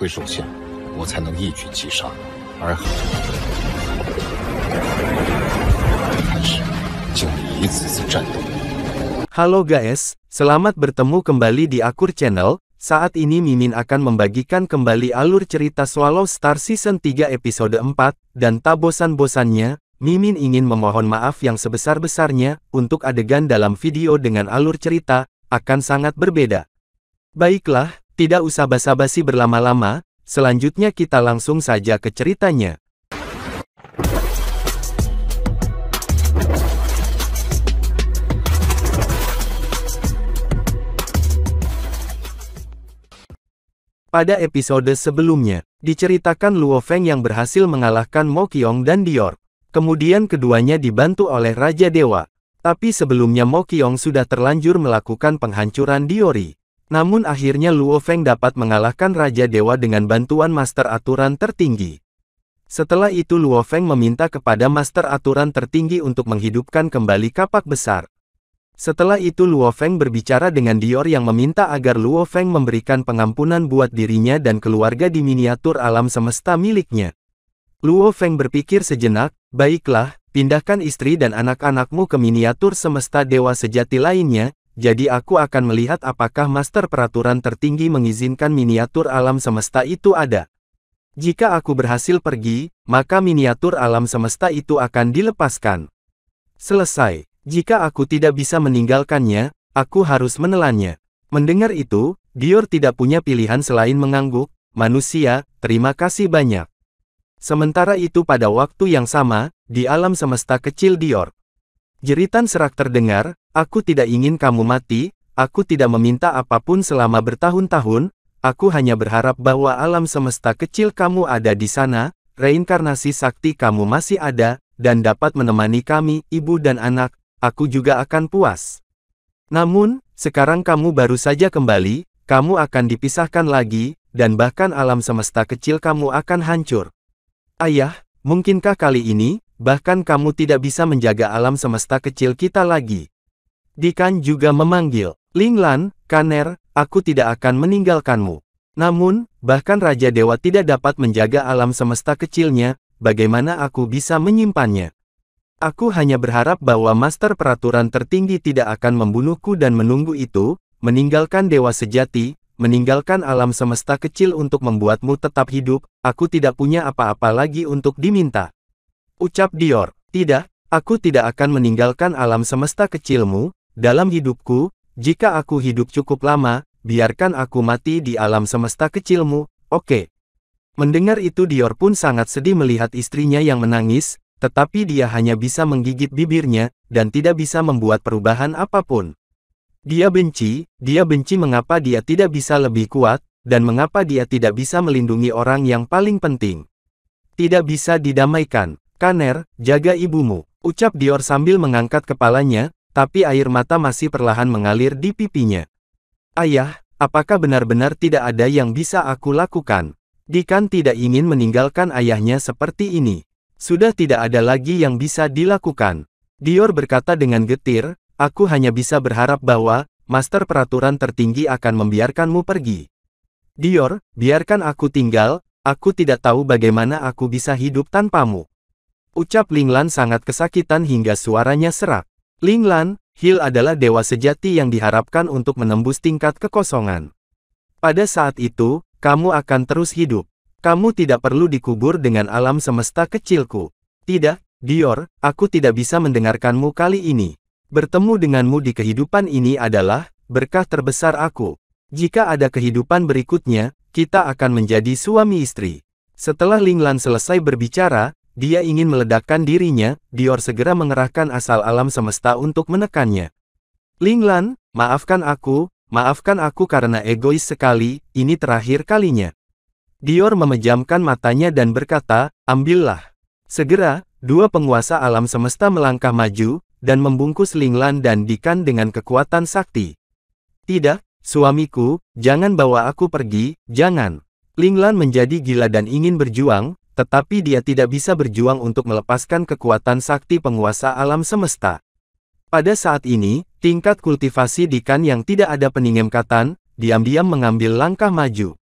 Halo guys, selamat bertemu kembali di Akur Channel. Saat ini Mimin akan membagikan kembali alur cerita Swallow Star Season 3 episode 4, dan tak bosan-bosannya, Mimin ingin memohon maaf yang sebesar-besarnya, untuk adegan dalam video dengan alur cerita, akan sangat berbeda. Baiklah, tidak usah basa-basi berlama-lama, selanjutnya kita langsung saja ke ceritanya. Pada episode sebelumnya, diceritakan Luo Feng yang berhasil mengalahkan Mo Qiong dan Dior. Kemudian keduanya dibantu oleh Raja Dewa. Tapi sebelumnya Mo Qiong sudah terlanjur melakukan penghancuran Diori. Namun akhirnya Luo Feng dapat mengalahkan Raja Dewa dengan bantuan Master Aturan Tertinggi. Setelah itu Luo Feng meminta kepada Master Aturan Tertinggi untuk menghidupkan kembali kapak besar. Setelah itu Luo Feng berbicara dengan Dior yang meminta agar Luo Feng memberikan pengampunan buat dirinya dan keluarga di miniatur alam semesta miliknya. Luo Feng berpikir sejenak, baiklah, pindahkan istri dan anak-anakmu ke miniatur semesta dewa sejati lainnya, jadi aku akan melihat apakah master peraturan tertinggi mengizinkan miniatur alam semesta itu ada. Jika aku berhasil pergi, maka miniatur alam semesta itu akan dilepaskan. Selesai. Jika aku tidak bisa meninggalkannya, aku harus menelannya. Mendengar itu, Dior tidak punya pilihan selain mengangguk, manusia, terima kasih banyak. Sementara itu pada waktu yang sama, di alam semesta kecil Dior. Jeritan serak terdengar, Aku tidak ingin kamu mati, aku tidak meminta apapun selama bertahun-tahun, aku hanya berharap bahwa alam semesta kecil kamu ada di sana, reinkarnasi sakti kamu masih ada, dan dapat menemani kami, ibu dan anak, aku juga akan puas. Namun, sekarang kamu baru saja kembali, kamu akan dipisahkan lagi, dan bahkan alam semesta kecil kamu akan hancur. Ayah, mungkinkah kali ini, bahkan kamu tidak bisa menjaga alam semesta kecil kita lagi? Dikan juga memanggil, Linglan, Kaner, aku tidak akan meninggalkanmu. Namun, bahkan Raja Dewa tidak dapat menjaga alam semesta kecilnya, bagaimana aku bisa menyimpannya? Aku hanya berharap bahwa Master Peraturan Tertinggi tidak akan membunuhku dan menunggu itu, meninggalkan Dewa Sejati, meninggalkan alam semesta kecil untuk membuatmu tetap hidup, aku tidak punya apa-apa lagi untuk diminta. Ucap Dior, tidak, aku tidak akan meninggalkan alam semesta kecilmu, dalam hidupku, jika aku hidup cukup lama, biarkan aku mati di alam semesta kecilmu, oke. Okay. Mendengar itu Dior pun sangat sedih melihat istrinya yang menangis, tetapi dia hanya bisa menggigit bibirnya, dan tidak bisa membuat perubahan apapun. Dia benci, dia benci mengapa dia tidak bisa lebih kuat, dan mengapa dia tidak bisa melindungi orang yang paling penting. Tidak bisa didamaikan, Kaner, jaga ibumu, ucap Dior sambil mengangkat kepalanya, tapi air mata masih perlahan mengalir di pipinya. Ayah, apakah benar-benar tidak ada yang bisa aku lakukan? Dikan tidak ingin meninggalkan ayahnya seperti ini. Sudah tidak ada lagi yang bisa dilakukan. Dior berkata dengan getir, aku hanya bisa berharap bahwa, Master Peraturan Tertinggi akan membiarkanmu pergi. Dior, biarkan aku tinggal, aku tidak tahu bagaimana aku bisa hidup tanpamu. Ucap Linglan sangat kesakitan hingga suaranya serak. Linglan, Hill adalah dewa sejati yang diharapkan untuk menembus tingkat kekosongan. Pada saat itu, kamu akan terus hidup. Kamu tidak perlu dikubur dengan alam semesta kecilku. Tidak, Dior, aku tidak bisa mendengarkanmu kali ini. Bertemu denganmu di kehidupan ini adalah berkah terbesar aku. Jika ada kehidupan berikutnya, kita akan menjadi suami istri. Setelah Linglan selesai berbicara, dia ingin meledakkan dirinya, Dior segera mengerahkan asal alam semesta untuk menekannya. Linglan, maafkan aku, maafkan aku karena egois sekali, ini terakhir kalinya. Dior memejamkan matanya dan berkata, ambillah. Segera, dua penguasa alam semesta melangkah maju, dan membungkus Linglan dan Dikan dengan kekuatan sakti. Tidak, suamiku, jangan bawa aku pergi, jangan. Linglan menjadi gila dan ingin berjuang, tetapi dia tidak bisa berjuang untuk melepaskan kekuatan sakti penguasa alam semesta. Pada saat ini, tingkat kultivasi dikan yang tidak ada peningkatan, diam-diam mengambil langkah maju.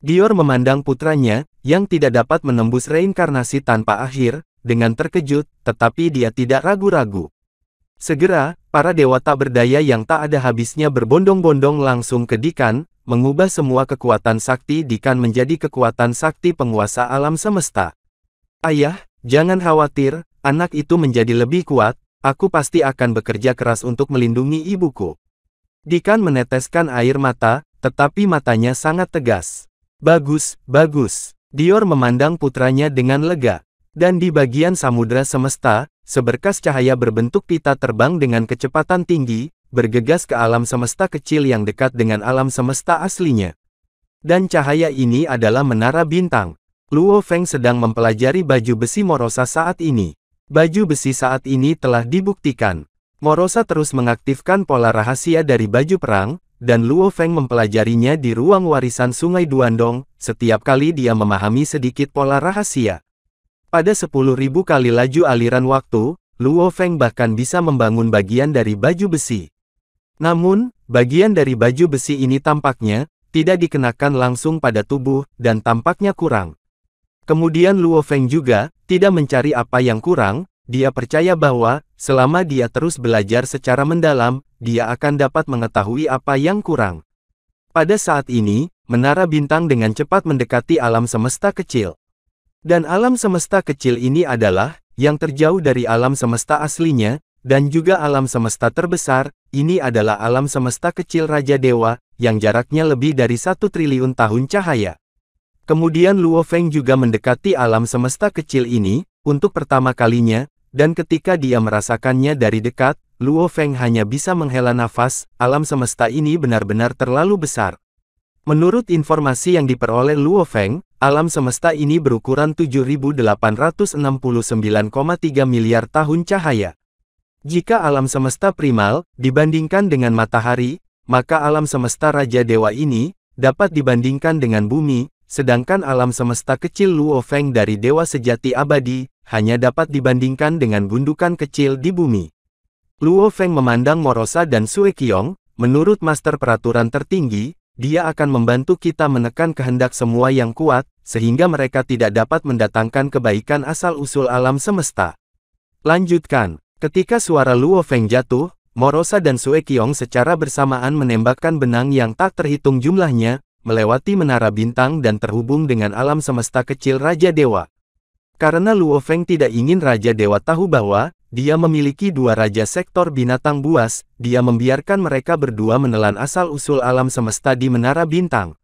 Dior memandang putranya, yang tidak dapat menembus reinkarnasi tanpa akhir, dengan terkejut, tetapi dia tidak ragu-ragu. Segera, para dewa tak berdaya yang tak ada habisnya berbondong-bondong langsung ke Dikan, mengubah semua kekuatan sakti dikan menjadi kekuatan sakti penguasa alam semesta. Ayah, jangan khawatir, anak itu menjadi lebih kuat, aku pasti akan bekerja keras untuk melindungi ibuku. Dikan meneteskan air mata, tetapi matanya sangat tegas. Bagus, bagus. Dior memandang putranya dengan lega. Dan di bagian samudera semesta, seberkas cahaya berbentuk pita terbang dengan kecepatan tinggi, bergegas ke alam semesta kecil yang dekat dengan alam semesta aslinya. Dan cahaya ini adalah menara bintang. Luo Feng sedang mempelajari baju besi Morosa saat ini. Baju besi saat ini telah dibuktikan. Morosa terus mengaktifkan pola rahasia dari baju perang, dan Luo Feng mempelajarinya di ruang warisan Sungai Duandong, setiap kali dia memahami sedikit pola rahasia. Pada 10.000 kali laju aliran waktu, Luo Feng bahkan bisa membangun bagian dari baju besi. Namun, bagian dari baju besi ini tampaknya tidak dikenakan langsung pada tubuh dan tampaknya kurang. Kemudian Luo Feng juga tidak mencari apa yang kurang, dia percaya bahwa selama dia terus belajar secara mendalam, dia akan dapat mengetahui apa yang kurang. Pada saat ini, menara bintang dengan cepat mendekati alam semesta kecil. Dan alam semesta kecil ini adalah yang terjauh dari alam semesta aslinya, dan juga alam semesta terbesar, ini adalah alam semesta kecil Raja Dewa, yang jaraknya lebih dari satu triliun tahun cahaya. Kemudian Luo Feng juga mendekati alam semesta kecil ini, untuk pertama kalinya, dan ketika dia merasakannya dari dekat, Luo Feng hanya bisa menghela nafas, alam semesta ini benar-benar terlalu besar. Menurut informasi yang diperoleh Luo Feng, alam semesta ini berukuran 7869,3 miliar tahun cahaya. Jika alam semesta primal, dibandingkan dengan matahari, maka alam semesta Raja Dewa ini, dapat dibandingkan dengan bumi, sedangkan alam semesta kecil Luo Feng dari Dewa Sejati Abadi, hanya dapat dibandingkan dengan gundukan kecil di bumi. Luo Feng memandang Morosa dan Sue Kiong. menurut master peraturan tertinggi, dia akan membantu kita menekan kehendak semua yang kuat, sehingga mereka tidak dapat mendatangkan kebaikan asal-usul alam semesta. Lanjutkan. Ketika suara Luo Feng jatuh, Morosa dan Sue Kiong secara bersamaan menembakkan benang yang tak terhitung jumlahnya, melewati menara bintang dan terhubung dengan alam semesta kecil Raja Dewa. Karena Luo Feng tidak ingin Raja Dewa tahu bahwa dia memiliki dua raja sektor binatang buas, dia membiarkan mereka berdua menelan asal-usul alam semesta di menara bintang.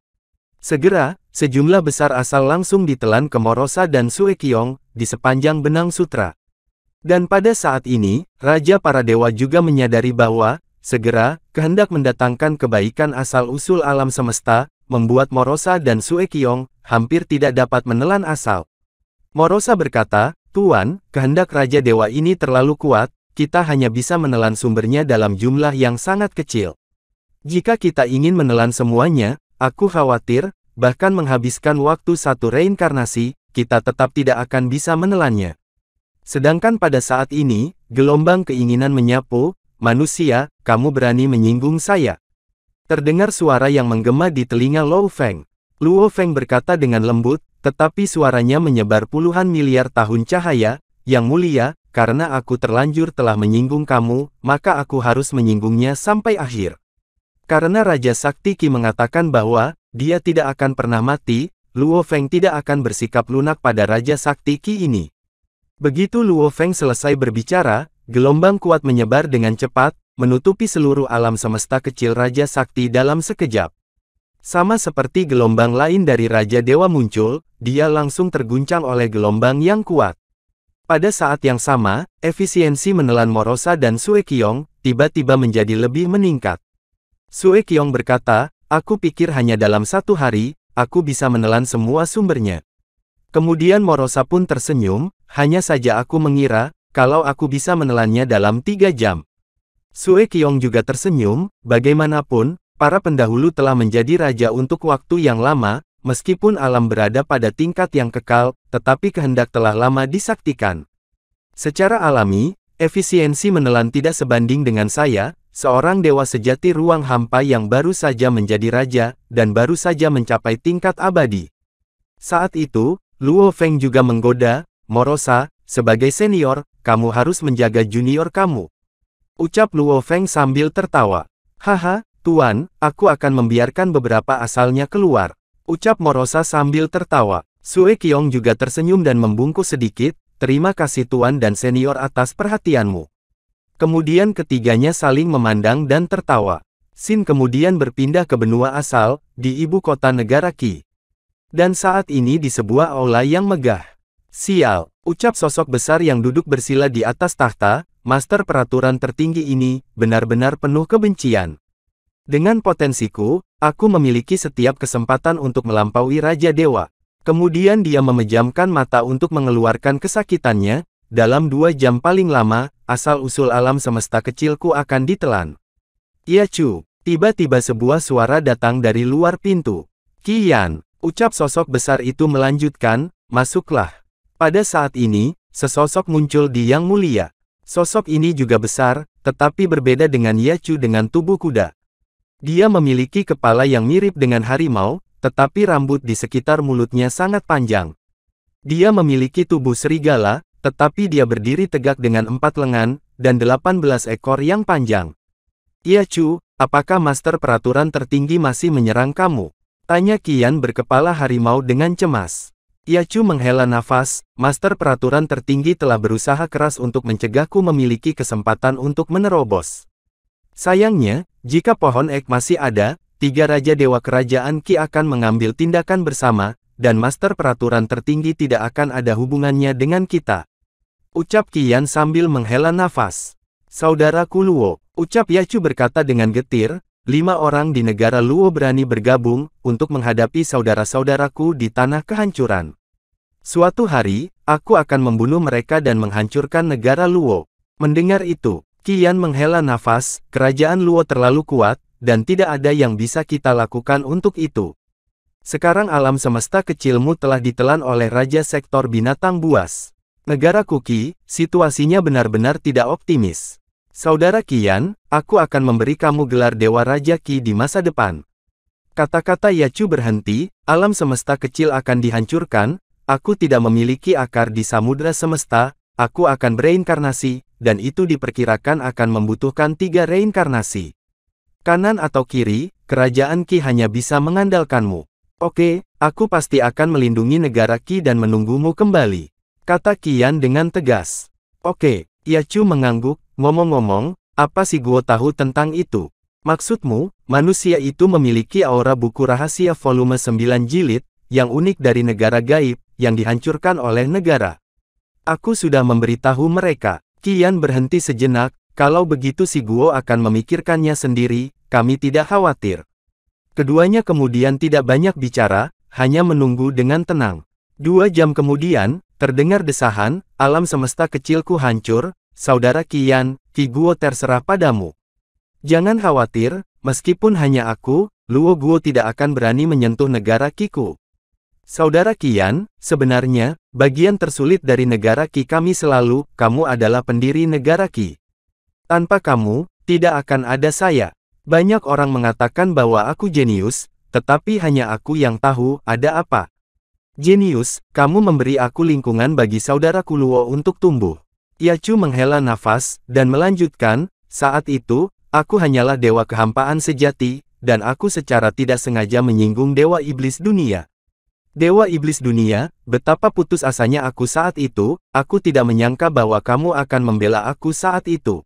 Segera, sejumlah besar asal langsung ditelan ke Morosa dan Sue Kiong di sepanjang benang sutra. Dan pada saat ini, Raja para dewa juga menyadari bahwa, segera, kehendak mendatangkan kebaikan asal-usul alam semesta, membuat Morosa dan Suekyong hampir tidak dapat menelan asal. Morosa berkata, Tuan, kehendak Raja Dewa ini terlalu kuat, kita hanya bisa menelan sumbernya dalam jumlah yang sangat kecil. Jika kita ingin menelan semuanya, aku khawatir, bahkan menghabiskan waktu satu reinkarnasi, kita tetap tidak akan bisa menelannya. Sedangkan pada saat ini, gelombang keinginan menyapu, manusia, kamu berani menyinggung saya. Terdengar suara yang menggema di telinga Luo Feng. Luo Feng berkata dengan lembut, tetapi suaranya menyebar puluhan miliar tahun cahaya, yang mulia, karena aku terlanjur telah menyinggung kamu, maka aku harus menyinggungnya sampai akhir. Karena Raja Sakti Ki mengatakan bahwa, dia tidak akan pernah mati, Luo Feng tidak akan bersikap lunak pada Raja Sakti Ki ini. Begitu Luo Feng selesai berbicara, gelombang kuat menyebar dengan cepat, menutupi seluruh alam semesta kecil Raja Sakti dalam sekejap. Sama seperti gelombang lain dari Raja Dewa muncul, dia langsung terguncang oleh gelombang yang kuat. Pada saat yang sama, efisiensi menelan Morosa dan Sue Kyong, tiba-tiba menjadi lebih meningkat. Sue Kyong berkata, aku pikir hanya dalam satu hari, aku bisa menelan semua sumbernya. Kemudian Morosa pun tersenyum, hanya saja aku mengira, kalau aku bisa menelannya dalam tiga jam. Sue Kyong juga tersenyum, bagaimanapun, para pendahulu telah menjadi raja untuk waktu yang lama, meskipun alam berada pada tingkat yang kekal, tetapi kehendak telah lama disaktikan. Secara alami, efisiensi menelan tidak sebanding dengan saya, seorang dewa sejati ruang hampa yang baru saja menjadi raja, dan baru saja mencapai tingkat abadi. Saat itu, Luo Feng juga menggoda, Morosa, sebagai senior, kamu harus menjaga junior kamu. Ucap Luo Feng sambil tertawa. Haha, Tuan, aku akan membiarkan beberapa asalnya keluar. Ucap Morosa sambil tertawa. Sue Kiong juga tersenyum dan membungkuk sedikit, terima kasih Tuan dan senior atas perhatianmu. Kemudian ketiganya saling memandang dan tertawa. Sin kemudian berpindah ke benua asal, di ibu kota negara Qi. Dan saat ini di sebuah aula yang megah. Sial, ucap sosok besar yang duduk bersila di atas tahta, master peraturan tertinggi ini, benar-benar penuh kebencian. Dengan potensiku, aku memiliki setiap kesempatan untuk melampaui Raja Dewa. Kemudian dia memejamkan mata untuk mengeluarkan kesakitannya, dalam dua jam paling lama, asal-usul alam semesta kecilku akan ditelan. Ya cu, tiba-tiba sebuah suara datang dari luar pintu. Kian, ucap sosok besar itu melanjutkan, masuklah. Pada saat ini, sesosok muncul di Yang Mulia. Sosok ini juga besar, tetapi berbeda dengan Yacu dengan tubuh kuda. Dia memiliki kepala yang mirip dengan harimau, tetapi rambut di sekitar mulutnya sangat panjang. Dia memiliki tubuh serigala, tetapi dia berdiri tegak dengan empat lengan, dan delapan belas ekor yang panjang. Yacu, apakah master peraturan tertinggi masih menyerang kamu? Tanya Kian berkepala harimau dengan cemas. Iacu menghela nafas, Master Peraturan Tertinggi telah berusaha keras untuk mencegahku memiliki kesempatan untuk menerobos. Sayangnya, jika pohon ek masih ada, tiga Raja Dewa Kerajaan Ki akan mengambil tindakan bersama, dan Master Peraturan Tertinggi tidak akan ada hubungannya dengan kita. Ucap Kian sambil menghela nafas. Saudaraku Luo, ucap Yacu berkata dengan getir, Lima orang di negara Luo berani bergabung untuk menghadapi saudara-saudaraku di tanah kehancuran. Suatu hari, aku akan membunuh mereka dan menghancurkan negara Luo. Mendengar itu, Kian menghela nafas, kerajaan Luo terlalu kuat, dan tidak ada yang bisa kita lakukan untuk itu. Sekarang alam semesta kecilmu telah ditelan oleh Raja Sektor Binatang Buas. Negara Kuki, situasinya benar-benar tidak optimis. Saudara Kian, aku akan memberi kamu gelar Dewa Raja Ki di masa depan. Kata-kata Yacu berhenti, alam semesta kecil akan dihancurkan, aku tidak memiliki akar di samudra semesta, aku akan bereinkarnasi, dan itu diperkirakan akan membutuhkan tiga reinkarnasi. Kanan atau kiri, kerajaan Ki hanya bisa mengandalkanmu. Oke, aku pasti akan melindungi negara Ki dan menunggumu kembali. Kata Kian dengan tegas. Oke, Yacu mengangguk, Ngomong-ngomong, apa sih gua tahu tentang itu? Maksudmu, manusia itu memiliki aura buku rahasia volume 9 jilid, yang unik dari negara gaib, yang dihancurkan oleh negara. Aku sudah memberitahu mereka. Kian berhenti sejenak, kalau begitu si Guo akan memikirkannya sendiri, kami tidak khawatir. Keduanya kemudian tidak banyak bicara, hanya menunggu dengan tenang. Dua jam kemudian, terdengar desahan, alam semesta kecilku hancur, saudara Kian, Kiguo terserah padamu. Jangan khawatir, meskipun hanya aku, Luo Guo tidak akan berani menyentuh negara Kiku. Saudara Kian, sebenarnya, bagian tersulit dari negara Ki kami selalu, kamu adalah pendiri negara Ki. Tanpa kamu, tidak akan ada saya. Banyak orang mengatakan bahwa aku jenius, tetapi hanya aku yang tahu ada apa. Jenius, kamu memberi aku lingkungan bagi saudaraku Luo untuk tumbuh. Yacu menghela nafas, dan melanjutkan, saat itu, aku hanyalah dewa kehampaan sejati, dan aku secara tidak sengaja menyinggung dewa iblis dunia. Dewa iblis dunia, betapa putus asanya aku saat itu, aku tidak menyangka bahwa kamu akan membela aku saat itu.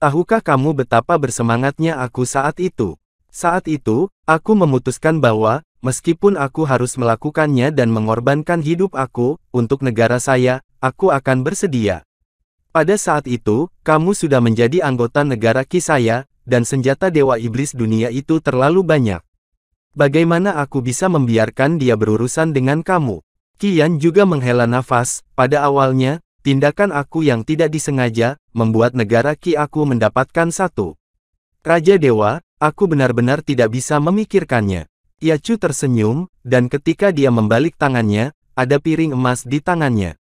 Tahukah kamu betapa bersemangatnya aku saat itu? Saat itu, aku memutuskan bahwa, meskipun aku harus melakukannya dan mengorbankan hidup aku, untuk negara saya, aku akan bersedia. Pada saat itu, kamu sudah menjadi anggota negara Kisaya, dan senjata Dewa Iblis dunia itu terlalu banyak. Bagaimana aku bisa membiarkan dia berurusan dengan kamu? Kian juga menghela nafas, pada awalnya, tindakan aku yang tidak disengaja, membuat negara Ki aku mendapatkan satu. Raja Dewa, aku benar-benar tidak bisa memikirkannya. Yacu tersenyum, dan ketika dia membalik tangannya, ada piring emas di tangannya.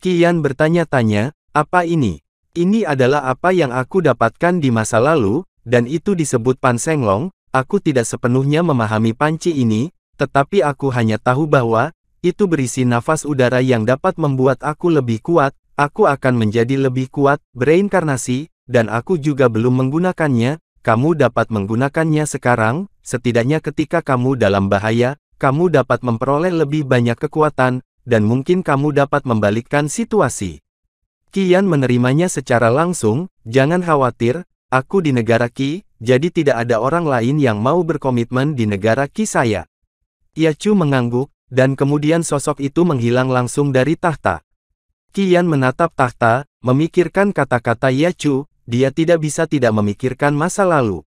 Kian bertanya-tanya, apa ini? Ini adalah apa yang aku dapatkan di masa lalu, dan itu disebut pansenglong, aku tidak sepenuhnya memahami panci ini, tetapi aku hanya tahu bahwa, itu berisi nafas udara yang dapat membuat aku lebih kuat, aku akan menjadi lebih kuat, bereinkarnasi, dan aku juga belum menggunakannya, kamu dapat menggunakannya sekarang, setidaknya ketika kamu dalam bahaya, kamu dapat memperoleh lebih banyak kekuatan, dan mungkin kamu dapat membalikkan situasi. Kian menerimanya secara langsung, jangan khawatir, aku di negara Ki, jadi tidak ada orang lain yang mau berkomitmen di negara Ki saya. Yacu mengangguk, dan kemudian sosok itu menghilang langsung dari tahta. Kian menatap tahta, memikirkan kata-kata Yacu, dia tidak bisa tidak memikirkan masa lalu.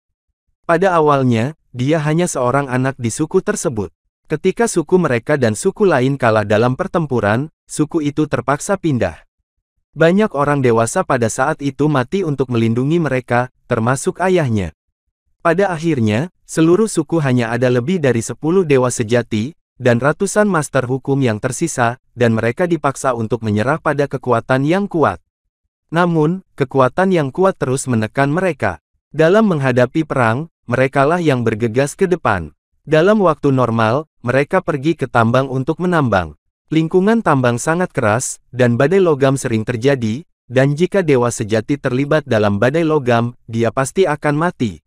Pada awalnya, dia hanya seorang anak di suku tersebut. Ketika suku mereka dan suku lain kalah dalam pertempuran, suku itu terpaksa pindah. Banyak orang dewasa pada saat itu mati untuk melindungi mereka, termasuk ayahnya. Pada akhirnya, seluruh suku hanya ada lebih dari 10 dewa sejati, dan ratusan master hukum yang tersisa, dan mereka dipaksa untuk menyerah pada kekuatan yang kuat. Namun, kekuatan yang kuat terus menekan mereka. Dalam menghadapi perang, merekalah yang bergegas ke depan. Dalam waktu normal, mereka pergi ke tambang untuk menambang. Lingkungan tambang sangat keras, dan badai logam sering terjadi, dan jika dewa sejati terlibat dalam badai logam, dia pasti akan mati.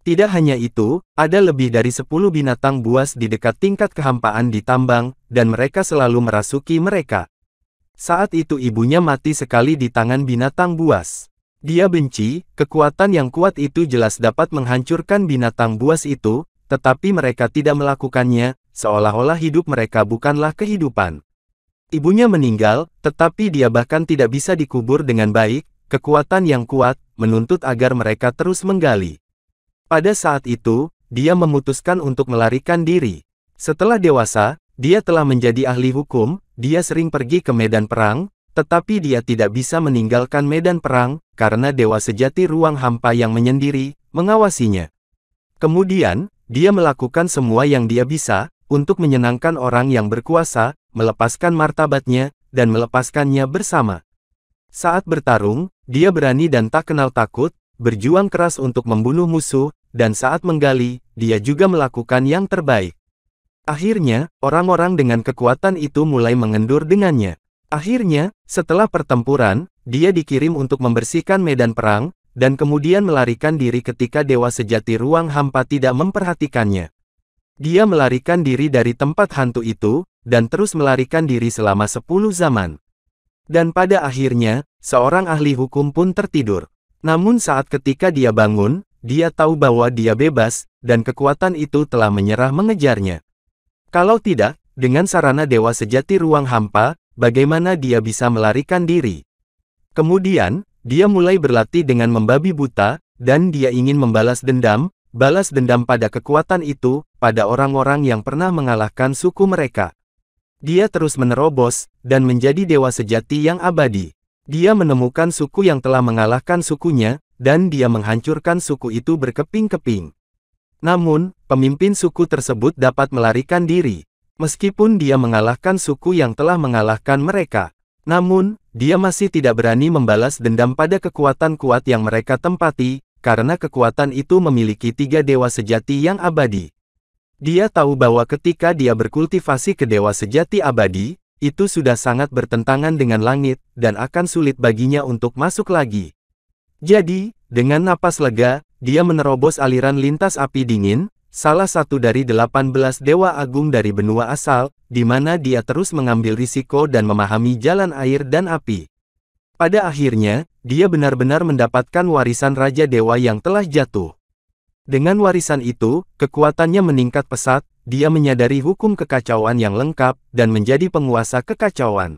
Tidak hanya itu, ada lebih dari 10 binatang buas di dekat tingkat kehampaan di tambang, dan mereka selalu merasuki mereka. Saat itu ibunya mati sekali di tangan binatang buas. Dia benci, kekuatan yang kuat itu jelas dapat menghancurkan binatang buas itu, tetapi mereka tidak melakukannya, seolah-olah hidup mereka bukanlah kehidupan. Ibunya meninggal, tetapi dia bahkan tidak bisa dikubur dengan baik, kekuatan yang kuat, menuntut agar mereka terus menggali. Pada saat itu, dia memutuskan untuk melarikan diri. Setelah dewasa, dia telah menjadi ahli hukum, dia sering pergi ke medan perang, tetapi dia tidak bisa meninggalkan medan perang, karena dewa sejati ruang hampa yang menyendiri, mengawasinya. Kemudian, dia melakukan semua yang dia bisa, untuk menyenangkan orang yang berkuasa, melepaskan martabatnya, dan melepaskannya bersama. Saat bertarung, dia berani dan tak kenal takut, berjuang keras untuk membunuh musuh, dan saat menggali, dia juga melakukan yang terbaik. Akhirnya, orang-orang dengan kekuatan itu mulai mengendur dengannya. Akhirnya, setelah pertempuran, dia dikirim untuk membersihkan medan perang, dan kemudian melarikan diri ketika Dewa Sejati Ruang Hampa tidak memperhatikannya. Dia melarikan diri dari tempat hantu itu, dan terus melarikan diri selama sepuluh zaman. Dan pada akhirnya, seorang ahli hukum pun tertidur. Namun saat ketika dia bangun, dia tahu bahwa dia bebas, dan kekuatan itu telah menyerah mengejarnya. Kalau tidak, dengan sarana dewa sejati ruang hampa, bagaimana dia bisa melarikan diri? Kemudian, dia mulai berlatih dengan membabi buta, dan dia ingin membalas dendam, Balas dendam pada kekuatan itu, pada orang-orang yang pernah mengalahkan suku mereka. Dia terus menerobos, dan menjadi dewa sejati yang abadi. Dia menemukan suku yang telah mengalahkan sukunya, dan dia menghancurkan suku itu berkeping-keping. Namun, pemimpin suku tersebut dapat melarikan diri. Meskipun dia mengalahkan suku yang telah mengalahkan mereka. Namun, dia masih tidak berani membalas dendam pada kekuatan kuat yang mereka tempati, karena kekuatan itu memiliki tiga dewa sejati yang abadi. Dia tahu bahwa ketika dia berkultivasi ke dewa sejati abadi, itu sudah sangat bertentangan dengan langit, dan akan sulit baginya untuk masuk lagi. Jadi, dengan napas lega, dia menerobos aliran lintas api dingin, salah satu dari delapan belas dewa agung dari benua asal, di mana dia terus mengambil risiko dan memahami jalan air dan api. Pada akhirnya, dia benar-benar mendapatkan warisan Raja Dewa yang telah jatuh. Dengan warisan itu, kekuatannya meningkat pesat, dia menyadari hukum kekacauan yang lengkap, dan menjadi penguasa kekacauan.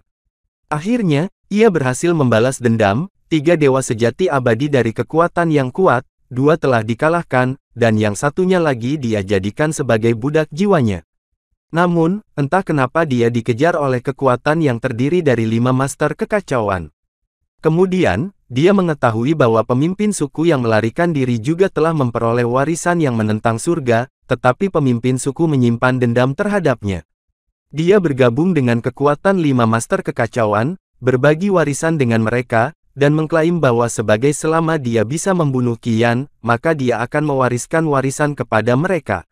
Akhirnya, ia berhasil membalas dendam, tiga dewa sejati abadi dari kekuatan yang kuat, dua telah dikalahkan, dan yang satunya lagi dia jadikan sebagai budak jiwanya. Namun, entah kenapa dia dikejar oleh kekuatan yang terdiri dari lima master kekacauan. Kemudian, dia mengetahui bahwa pemimpin suku yang melarikan diri juga telah memperoleh warisan yang menentang surga, tetapi pemimpin suku menyimpan dendam terhadapnya. Dia bergabung dengan kekuatan lima master kekacauan, berbagi warisan dengan mereka, dan mengklaim bahwa sebagai selama dia bisa membunuh Kian, maka dia akan mewariskan warisan kepada mereka.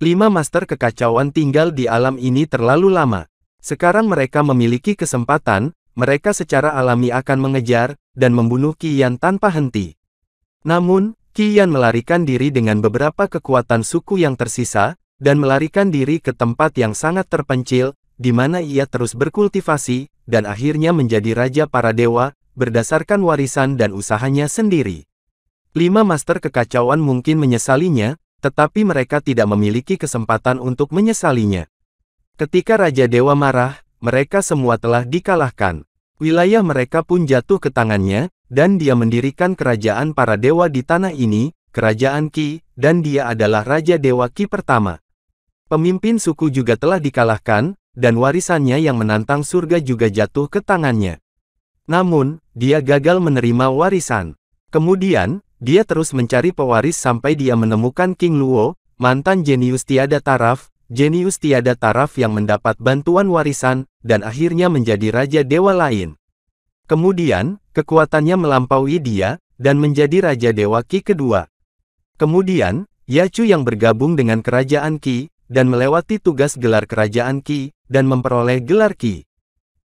Lima master kekacauan tinggal di alam ini terlalu lama. Sekarang mereka memiliki kesempatan, mereka secara alami akan mengejar dan membunuh Kian tanpa henti. Namun, Kian melarikan diri dengan beberapa kekuatan suku yang tersisa, dan melarikan diri ke tempat yang sangat terpencil, di mana ia terus berkultivasi, dan akhirnya menjadi Raja para Dewa, berdasarkan warisan dan usahanya sendiri. Lima Master Kekacauan mungkin menyesalinya, tetapi mereka tidak memiliki kesempatan untuk menyesalinya. Ketika Raja Dewa marah, mereka semua telah dikalahkan. Wilayah mereka pun jatuh ke tangannya, dan dia mendirikan kerajaan para dewa di tanah ini, kerajaan Ki, dan dia adalah Raja Dewa Ki pertama. Pemimpin suku juga telah dikalahkan, dan warisannya yang menantang surga juga jatuh ke tangannya. Namun, dia gagal menerima warisan. Kemudian, dia terus mencari pewaris sampai dia menemukan King Luo, mantan jenius tiada taraf, jenius tiada taraf yang mendapat bantuan warisan, dan akhirnya menjadi raja dewa lain. Kemudian, kekuatannya melampaui dia, dan menjadi raja dewa Ki kedua. Kemudian, Yacu yang bergabung dengan kerajaan Ki dan melewati tugas gelar kerajaan Ki dan memperoleh gelar Ki.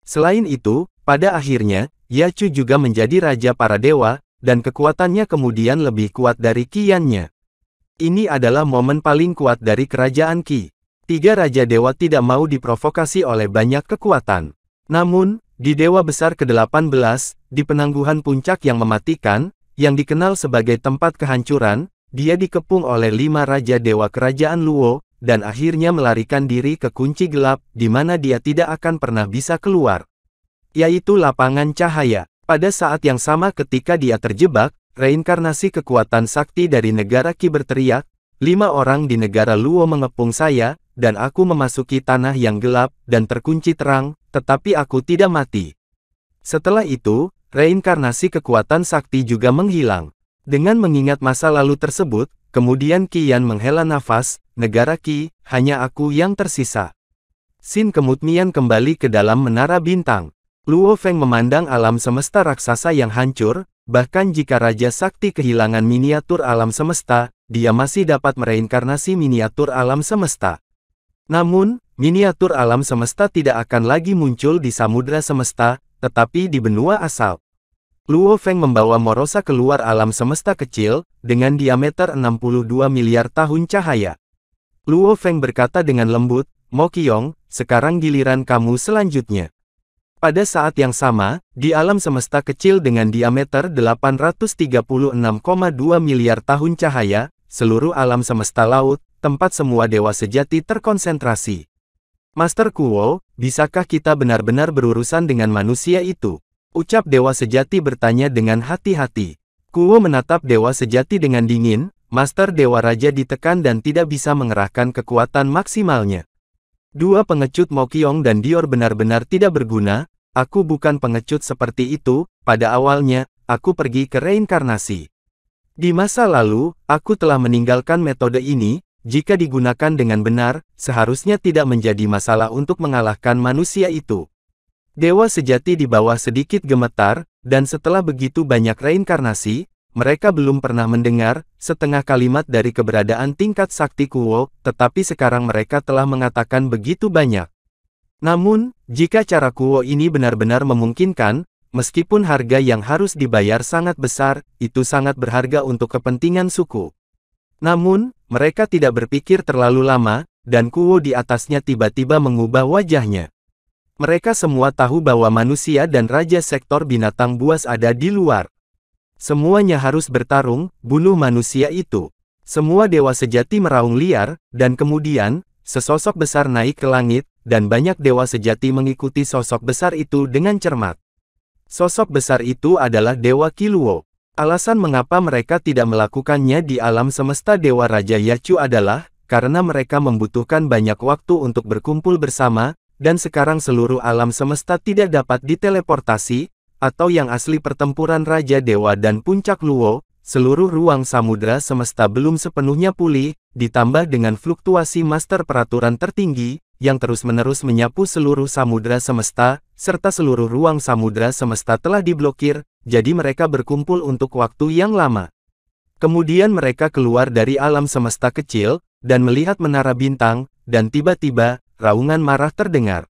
Selain itu, pada akhirnya, Yacu juga menjadi raja para dewa, dan kekuatannya kemudian lebih kuat dari Kiannya. Ini adalah momen paling kuat dari kerajaan Ki tiga Raja Dewa tidak mau diprovokasi oleh banyak kekuatan. Namun, di Dewa Besar ke-18, di penangguhan puncak yang mematikan, yang dikenal sebagai tempat kehancuran, dia dikepung oleh lima Raja Dewa Kerajaan Luo, dan akhirnya melarikan diri ke kunci gelap, di mana dia tidak akan pernah bisa keluar. Yaitu lapangan cahaya. Pada saat yang sama ketika dia terjebak, reinkarnasi kekuatan sakti dari negara Ki berteriak, lima orang di negara Luo mengepung saya, dan aku memasuki tanah yang gelap dan terkunci terang, tetapi aku tidak mati. Setelah itu, reinkarnasi kekuatan sakti juga menghilang. Dengan mengingat masa lalu tersebut, kemudian Kian menghela nafas, negara Ki, hanya aku yang tersisa. Sin kemutnian kembali ke dalam menara bintang. Luo Feng memandang alam semesta raksasa yang hancur, bahkan jika Raja Sakti kehilangan miniatur alam semesta, dia masih dapat mereinkarnasi miniatur alam semesta. Namun, miniatur alam semesta tidak akan lagi muncul di samudera semesta, tetapi di benua asal. Luo Feng membawa Morosa keluar alam semesta kecil, dengan diameter 62 miliar tahun cahaya. Luo Feng berkata dengan lembut, Mokiong, sekarang giliran kamu selanjutnya. Pada saat yang sama, di alam semesta kecil dengan diameter 836,2 miliar tahun cahaya, seluruh alam semesta laut, tempat semua dewa sejati terkonsentrasi. Master Kuo, bisakah kita benar-benar berurusan dengan manusia itu? Ucap dewa sejati bertanya dengan hati-hati. Kuo menatap dewa sejati dengan dingin, Master Dewa Raja ditekan dan tidak bisa mengerahkan kekuatan maksimalnya. Dua pengecut Mokyong dan Dior benar-benar tidak berguna, aku bukan pengecut seperti itu, pada awalnya, aku pergi ke reinkarnasi. Di masa lalu, aku telah meninggalkan metode ini, jika digunakan dengan benar, seharusnya tidak menjadi masalah untuk mengalahkan manusia itu. Dewa sejati di bawah sedikit gemetar, dan setelah begitu banyak reinkarnasi, mereka belum pernah mendengar setengah kalimat dari keberadaan tingkat sakti Kuo, tetapi sekarang mereka telah mengatakan begitu banyak. Namun, jika cara Kuo ini benar-benar memungkinkan, meskipun harga yang harus dibayar sangat besar, itu sangat berharga untuk kepentingan suku. Namun, mereka tidak berpikir terlalu lama, dan Kuo di atasnya tiba-tiba mengubah wajahnya. Mereka semua tahu bahwa manusia dan raja sektor binatang buas ada di luar. Semuanya harus bertarung, bunuh manusia itu. Semua dewa sejati meraung liar, dan kemudian, sesosok besar naik ke langit, dan banyak dewa sejati mengikuti sosok besar itu dengan cermat. Sosok besar itu adalah Dewa Kiluo. Alasan mengapa mereka tidak melakukannya di alam semesta Dewa Raja Yacu adalah, karena mereka membutuhkan banyak waktu untuk berkumpul bersama, dan sekarang seluruh alam semesta tidak dapat diteleportasi, atau yang asli pertempuran Raja Dewa dan Puncak Luo, seluruh ruang samudera semesta belum sepenuhnya pulih, ditambah dengan fluktuasi master peraturan tertinggi, yang terus-menerus menyapu seluruh samudra semesta, serta seluruh ruang samudra semesta telah diblokir, jadi mereka berkumpul untuk waktu yang lama. Kemudian mereka keluar dari alam semesta kecil, dan melihat menara bintang, dan tiba-tiba, raungan marah terdengar.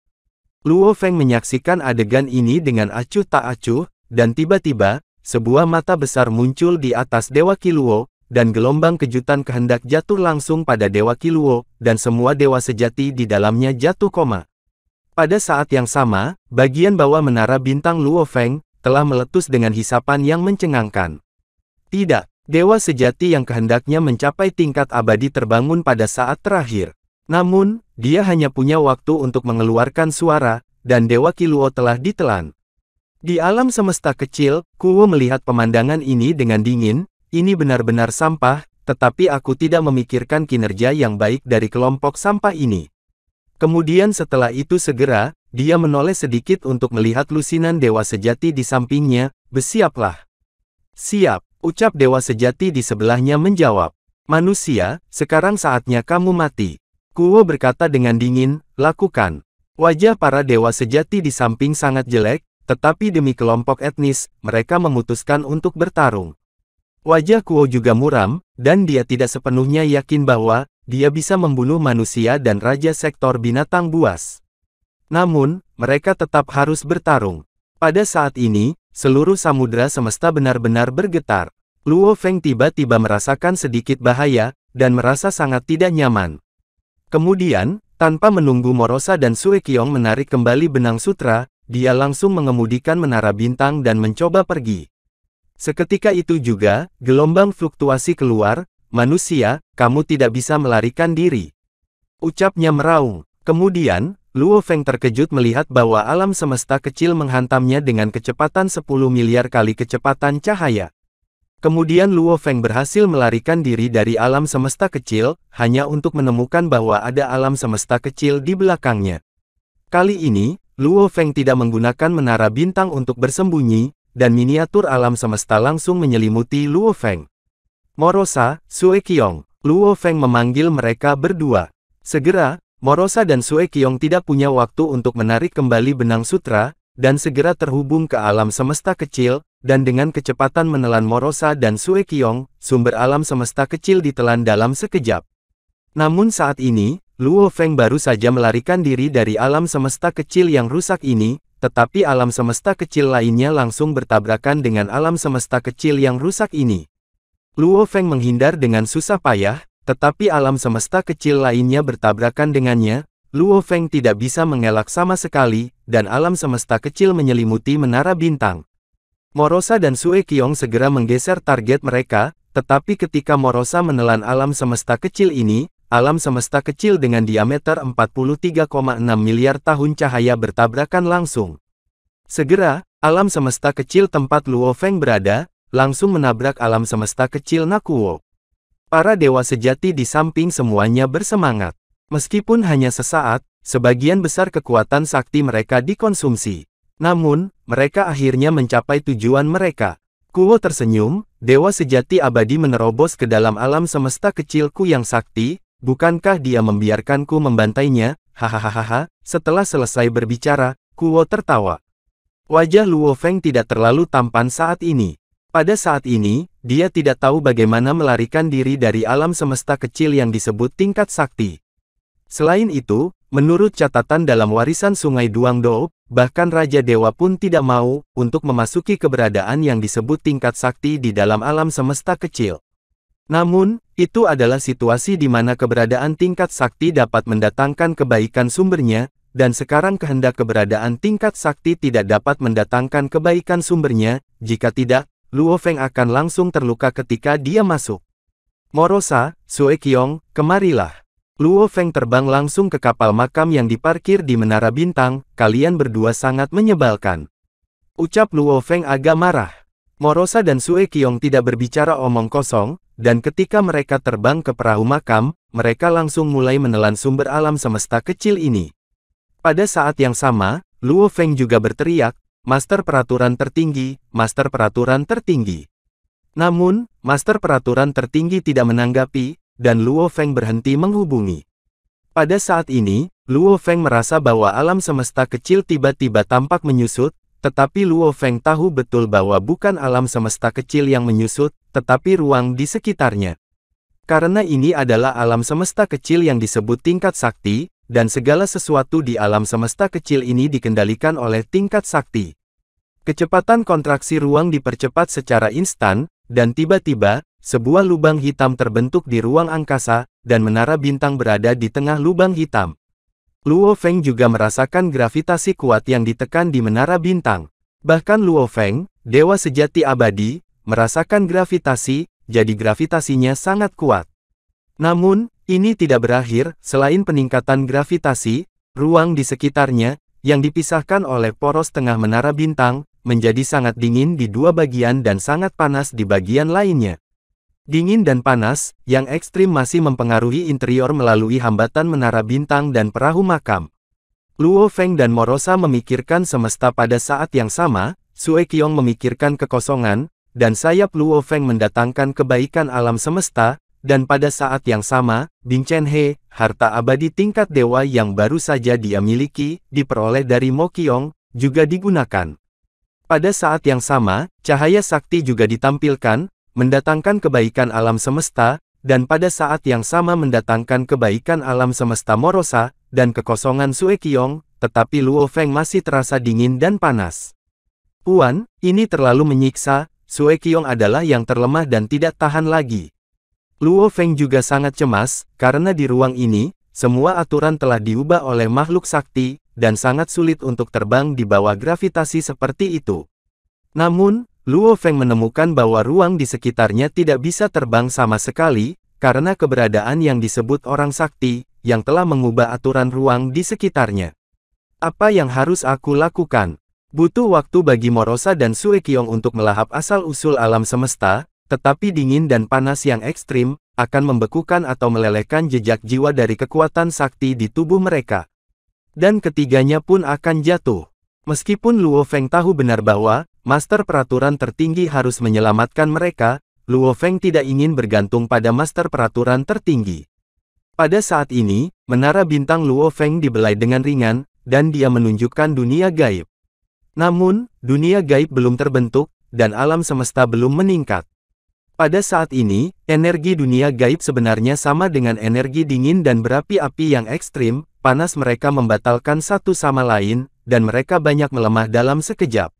Luo Feng menyaksikan adegan ini dengan acuh tak acuh, dan tiba-tiba, sebuah mata besar muncul di atas Dewa Kiluo, dan gelombang kejutan kehendak jatuh langsung pada Dewa Kiluo, dan semua dewa sejati di dalamnya jatuh koma. Pada saat yang sama, bagian bawah menara bintang Luo Feng, telah meletus dengan hisapan yang mencengangkan. Tidak, dewa sejati yang kehendaknya mencapai tingkat abadi terbangun pada saat terakhir. Namun, dia hanya punya waktu untuk mengeluarkan suara, dan Dewa Kiluo telah ditelan. Di alam semesta kecil, Kuo melihat pemandangan ini dengan dingin, ini benar-benar sampah, tetapi aku tidak memikirkan kinerja yang baik dari kelompok sampah ini. Kemudian setelah itu segera, dia menoleh sedikit untuk melihat lusinan dewa sejati di sampingnya, bersiaplah. Siap, ucap dewa sejati di sebelahnya menjawab. Manusia, sekarang saatnya kamu mati. Kuo berkata dengan dingin, lakukan. Wajah para dewa sejati di samping sangat jelek, tetapi demi kelompok etnis, mereka memutuskan untuk bertarung. Wajah Kuo juga muram, dan dia tidak sepenuhnya yakin bahwa dia bisa membunuh manusia dan raja sektor binatang buas. Namun, mereka tetap harus bertarung. Pada saat ini, seluruh samudera semesta benar-benar bergetar. Luo Feng tiba-tiba merasakan sedikit bahaya, dan merasa sangat tidak nyaman. Kemudian, tanpa menunggu Morosa dan Sue Kyong menarik kembali benang sutra, dia langsung mengemudikan menara bintang dan mencoba pergi. Seketika itu juga, gelombang fluktuasi keluar, manusia, kamu tidak bisa melarikan diri. Ucapnya meraung. Kemudian, Luo Feng terkejut melihat bahwa alam semesta kecil menghantamnya dengan kecepatan 10 miliar kali kecepatan cahaya. Kemudian Luo Feng berhasil melarikan diri dari alam semesta kecil, hanya untuk menemukan bahwa ada alam semesta kecil di belakangnya. Kali ini, Luo Feng tidak menggunakan menara bintang untuk bersembunyi, dan miniatur alam semesta langsung menyelimuti Luo Feng. Morosa, Sue Kiong, Luo Feng memanggil mereka berdua. Segera, Morosa dan Sue Kiong tidak punya waktu untuk menarik kembali benang sutra, dan segera terhubung ke alam semesta kecil, dan dengan kecepatan menelan Morosa dan Sue Kiong, sumber alam semesta kecil ditelan dalam sekejap. Namun saat ini, Luo Feng baru saja melarikan diri dari alam semesta kecil yang rusak ini, tetapi alam semesta kecil lainnya langsung bertabrakan dengan alam semesta kecil yang rusak ini. Luo Feng menghindar dengan susah payah, tetapi alam semesta kecil lainnya bertabrakan dengannya, Luo Feng tidak bisa mengelak sama sekali, dan alam semesta kecil menyelimuti menara bintang. Morosa dan Sue Kiong segera menggeser target mereka, tetapi ketika Morosa menelan alam semesta kecil ini, alam semesta kecil dengan diameter 43,6 miliar tahun cahaya bertabrakan langsung. Segera, alam semesta kecil tempat Luo Feng berada, langsung menabrak alam semesta kecil Nakuo. Para dewa sejati di samping semuanya bersemangat. Meskipun hanya sesaat, sebagian besar kekuatan sakti mereka dikonsumsi. Namun, mereka akhirnya mencapai tujuan mereka. Kuo tersenyum, dewa sejati abadi menerobos ke dalam alam semesta kecilku yang sakti, Bukankah dia membiarkanku membantainya? Hahaha, setelah selesai berbicara, Kuo tertawa. Wajah Luo Feng tidak terlalu tampan saat ini. Pada saat ini, dia tidak tahu bagaimana melarikan diri dari alam semesta kecil yang disebut tingkat sakti. Selain itu, menurut catatan dalam warisan sungai Duangdo, bahkan Raja Dewa pun tidak mau untuk memasuki keberadaan yang disebut tingkat sakti di dalam alam semesta kecil. Namun, itu adalah situasi di mana keberadaan tingkat sakti dapat mendatangkan kebaikan sumbernya, dan sekarang kehendak keberadaan tingkat sakti tidak dapat mendatangkan kebaikan sumbernya, jika tidak, Luo Feng akan langsung terluka ketika dia masuk. Morosa, Sue Kiong, kemarilah. Luo Feng terbang langsung ke kapal makam yang diparkir di Menara Bintang, kalian berdua sangat menyebalkan. Ucap Luo Feng agak marah. Morosa dan Sue Kiong tidak berbicara omong kosong, dan ketika mereka terbang ke perahu makam, mereka langsung mulai menelan sumber alam semesta kecil ini. Pada saat yang sama, Luo Feng juga berteriak, Master Peraturan Tertinggi, Master Peraturan Tertinggi. Namun, Master Peraturan Tertinggi tidak menanggapi, dan Luo Feng berhenti menghubungi. Pada saat ini, Luo Feng merasa bahwa alam semesta kecil tiba-tiba tampak menyusut, tetapi Luo Feng tahu betul bahwa bukan alam semesta kecil yang menyusut, tetapi ruang di sekitarnya. Karena ini adalah alam semesta kecil yang disebut tingkat sakti, dan segala sesuatu di alam semesta kecil ini dikendalikan oleh tingkat sakti. Kecepatan kontraksi ruang dipercepat secara instan, dan tiba-tiba, sebuah lubang hitam terbentuk di ruang angkasa, dan menara bintang berada di tengah lubang hitam. Luo Feng juga merasakan gravitasi kuat yang ditekan di Menara Bintang. Bahkan Luo Feng, Dewa Sejati Abadi, merasakan gravitasi, jadi gravitasinya sangat kuat. Namun, ini tidak berakhir, selain peningkatan gravitasi, ruang di sekitarnya, yang dipisahkan oleh poros tengah Menara Bintang, menjadi sangat dingin di dua bagian dan sangat panas di bagian lainnya. Dingin dan panas, yang ekstrim masih mempengaruhi interior melalui hambatan menara bintang dan perahu makam. Luo Feng dan Morosa memikirkan semesta pada saat yang sama, Sue Kyong memikirkan kekosongan, dan sayap Luo Feng mendatangkan kebaikan alam semesta, dan pada saat yang sama, Bing Chen He, harta abadi tingkat dewa yang baru saja dia miliki, diperoleh dari Mo Kyong juga digunakan. Pada saat yang sama, cahaya sakti juga ditampilkan, mendatangkan kebaikan alam semesta, dan pada saat yang sama mendatangkan kebaikan alam semesta Morosa, dan kekosongan Kiong, tetapi Luo Feng masih terasa dingin dan panas. Puan, ini terlalu menyiksa, Kiong adalah yang terlemah dan tidak tahan lagi. Luo Feng juga sangat cemas, karena di ruang ini, semua aturan telah diubah oleh makhluk sakti, dan sangat sulit untuk terbang di bawah gravitasi seperti itu. Namun, Luo Feng menemukan bahwa ruang di sekitarnya tidak bisa terbang sama sekali, karena keberadaan yang disebut orang sakti, yang telah mengubah aturan ruang di sekitarnya. Apa yang harus aku lakukan? Butuh waktu bagi Morosa dan Suekyong untuk melahap asal-usul alam semesta, tetapi dingin dan panas yang ekstrim, akan membekukan atau melelehkan jejak jiwa dari kekuatan sakti di tubuh mereka. Dan ketiganya pun akan jatuh. Meskipun Luo Feng tahu benar bahwa, Master peraturan tertinggi harus menyelamatkan mereka, Luo Feng tidak ingin bergantung pada master peraturan tertinggi. Pada saat ini, menara bintang Luo Feng dibelai dengan ringan, dan dia menunjukkan dunia gaib. Namun, dunia gaib belum terbentuk, dan alam semesta belum meningkat. Pada saat ini, energi dunia gaib sebenarnya sama dengan energi dingin dan berapi-api yang ekstrim, panas mereka membatalkan satu sama lain, dan mereka banyak melemah dalam sekejap.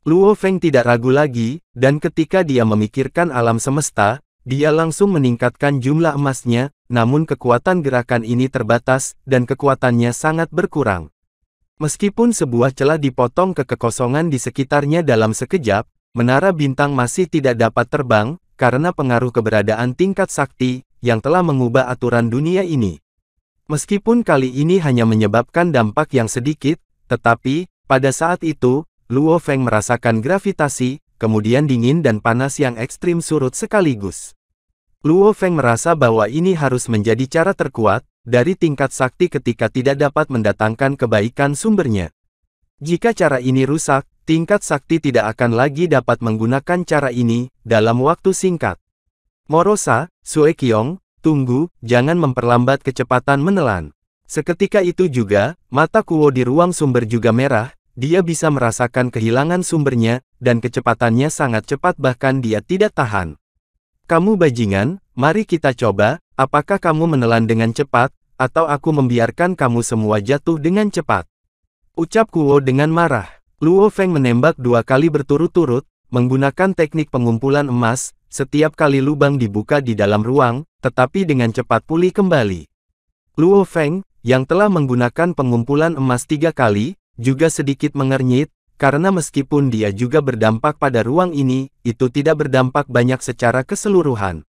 Luo Feng tidak ragu lagi, dan ketika dia memikirkan alam semesta, dia langsung meningkatkan jumlah emasnya, namun kekuatan gerakan ini terbatas, dan kekuatannya sangat berkurang. Meskipun sebuah celah dipotong ke kekosongan di sekitarnya dalam sekejap, menara bintang masih tidak dapat terbang, karena pengaruh keberadaan tingkat sakti, yang telah mengubah aturan dunia ini. Meskipun kali ini hanya menyebabkan dampak yang sedikit, tetapi, pada saat itu, Luo Feng merasakan gravitasi, kemudian dingin dan panas yang ekstrim surut sekaligus. Luo Feng merasa bahwa ini harus menjadi cara terkuat, dari tingkat sakti ketika tidak dapat mendatangkan kebaikan sumbernya. Jika cara ini rusak, tingkat sakti tidak akan lagi dapat menggunakan cara ini, dalam waktu singkat. Morosa, Sue Kiong, tunggu, jangan memperlambat kecepatan menelan. Seketika itu juga, mata Kuo di ruang sumber juga merah, dia bisa merasakan kehilangan sumbernya, dan kecepatannya sangat cepat bahkan dia tidak tahan. Kamu bajingan, mari kita coba, apakah kamu menelan dengan cepat, atau aku membiarkan kamu semua jatuh dengan cepat. Ucap Kuo dengan marah. Luo Feng menembak dua kali berturut-turut, menggunakan teknik pengumpulan emas, setiap kali lubang dibuka di dalam ruang, tetapi dengan cepat pulih kembali. Luo Feng, yang telah menggunakan pengumpulan emas tiga kali, juga sedikit mengernyit, karena meskipun dia juga berdampak pada ruang ini, itu tidak berdampak banyak secara keseluruhan.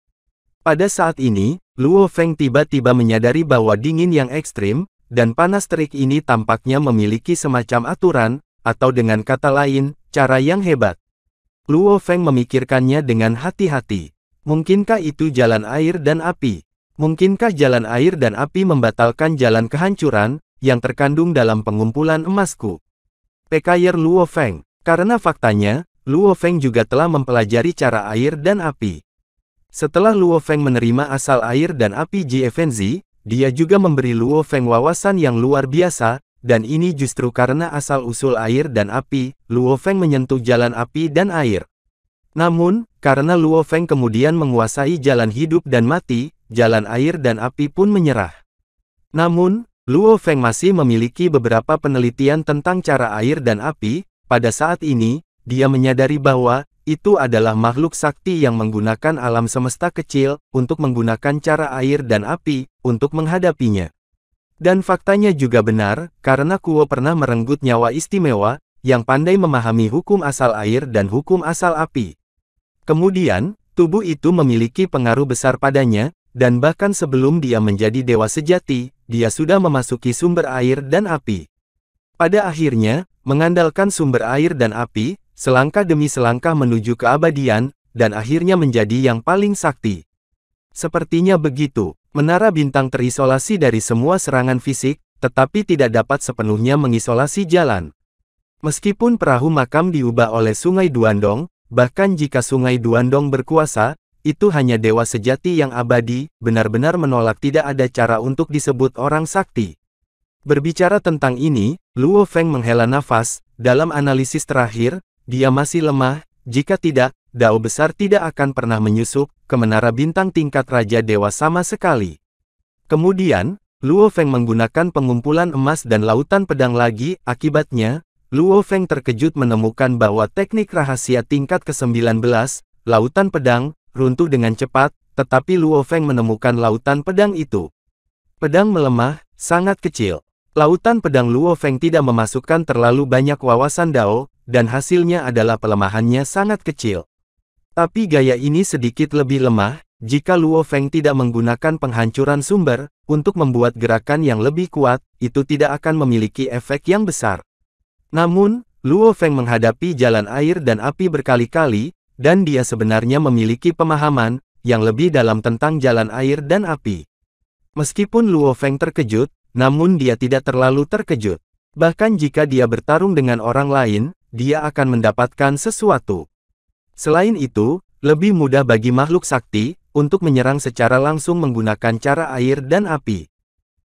Pada saat ini, Luo Feng tiba-tiba menyadari bahwa dingin yang ekstrim, dan panas terik ini tampaknya memiliki semacam aturan, atau dengan kata lain, cara yang hebat. Luo Feng memikirkannya dengan hati-hati. Mungkinkah itu jalan air dan api? Mungkinkah jalan air dan api membatalkan jalan kehancuran, yang terkandung dalam pengumpulan emasku. Pekayer Luo Feng, karena faktanya, Luo Feng juga telah mempelajari cara air dan api. Setelah Luo Feng menerima asal air dan api GFNZ, dia juga memberi Luo Feng wawasan yang luar biasa, dan ini justru karena asal-usul air dan api, Luo Feng menyentuh jalan api dan air. Namun, karena Luo Feng kemudian menguasai jalan hidup dan mati, jalan air dan api pun menyerah. Namun, Luo Feng masih memiliki beberapa penelitian tentang cara air dan api, pada saat ini, dia menyadari bahwa, itu adalah makhluk sakti yang menggunakan alam semesta kecil, untuk menggunakan cara air dan api, untuk menghadapinya. Dan faktanya juga benar, karena Kuo pernah merenggut nyawa istimewa, yang pandai memahami hukum asal air dan hukum asal api. Kemudian, tubuh itu memiliki pengaruh besar padanya, dan bahkan sebelum dia menjadi dewa sejati, dia sudah memasuki sumber air dan api. Pada akhirnya, mengandalkan sumber air dan api, selangkah demi selangkah menuju keabadian, dan akhirnya menjadi yang paling sakti. Sepertinya begitu, menara bintang terisolasi dari semua serangan fisik, tetapi tidak dapat sepenuhnya mengisolasi jalan. Meskipun perahu makam diubah oleh Sungai Duandong, bahkan jika Sungai Duandong berkuasa, itu hanya dewa sejati yang abadi, benar-benar menolak tidak ada cara untuk disebut orang sakti. Berbicara tentang ini, Luo Feng menghela nafas, dalam analisis terakhir, dia masih lemah, jika tidak, Dao besar tidak akan pernah menyusup ke menara bintang tingkat Raja Dewa sama sekali. Kemudian, Luo Feng menggunakan pengumpulan emas dan lautan pedang lagi, akibatnya, Luo Feng terkejut menemukan bahwa teknik rahasia tingkat ke-19, lautan pedang, runtuh dengan cepat, tetapi Luo Feng menemukan lautan pedang itu. Pedang melemah, sangat kecil. Lautan pedang Luo Feng tidak memasukkan terlalu banyak wawasan Dao, dan hasilnya adalah pelemahannya sangat kecil. Tapi gaya ini sedikit lebih lemah, jika Luo Feng tidak menggunakan penghancuran sumber, untuk membuat gerakan yang lebih kuat, itu tidak akan memiliki efek yang besar. Namun, Luo Feng menghadapi jalan air dan api berkali-kali, dan dia sebenarnya memiliki pemahaman yang lebih dalam tentang jalan air dan api. Meskipun Luo Feng terkejut, namun dia tidak terlalu terkejut. Bahkan jika dia bertarung dengan orang lain, dia akan mendapatkan sesuatu. Selain itu, lebih mudah bagi makhluk sakti untuk menyerang secara langsung menggunakan cara air dan api.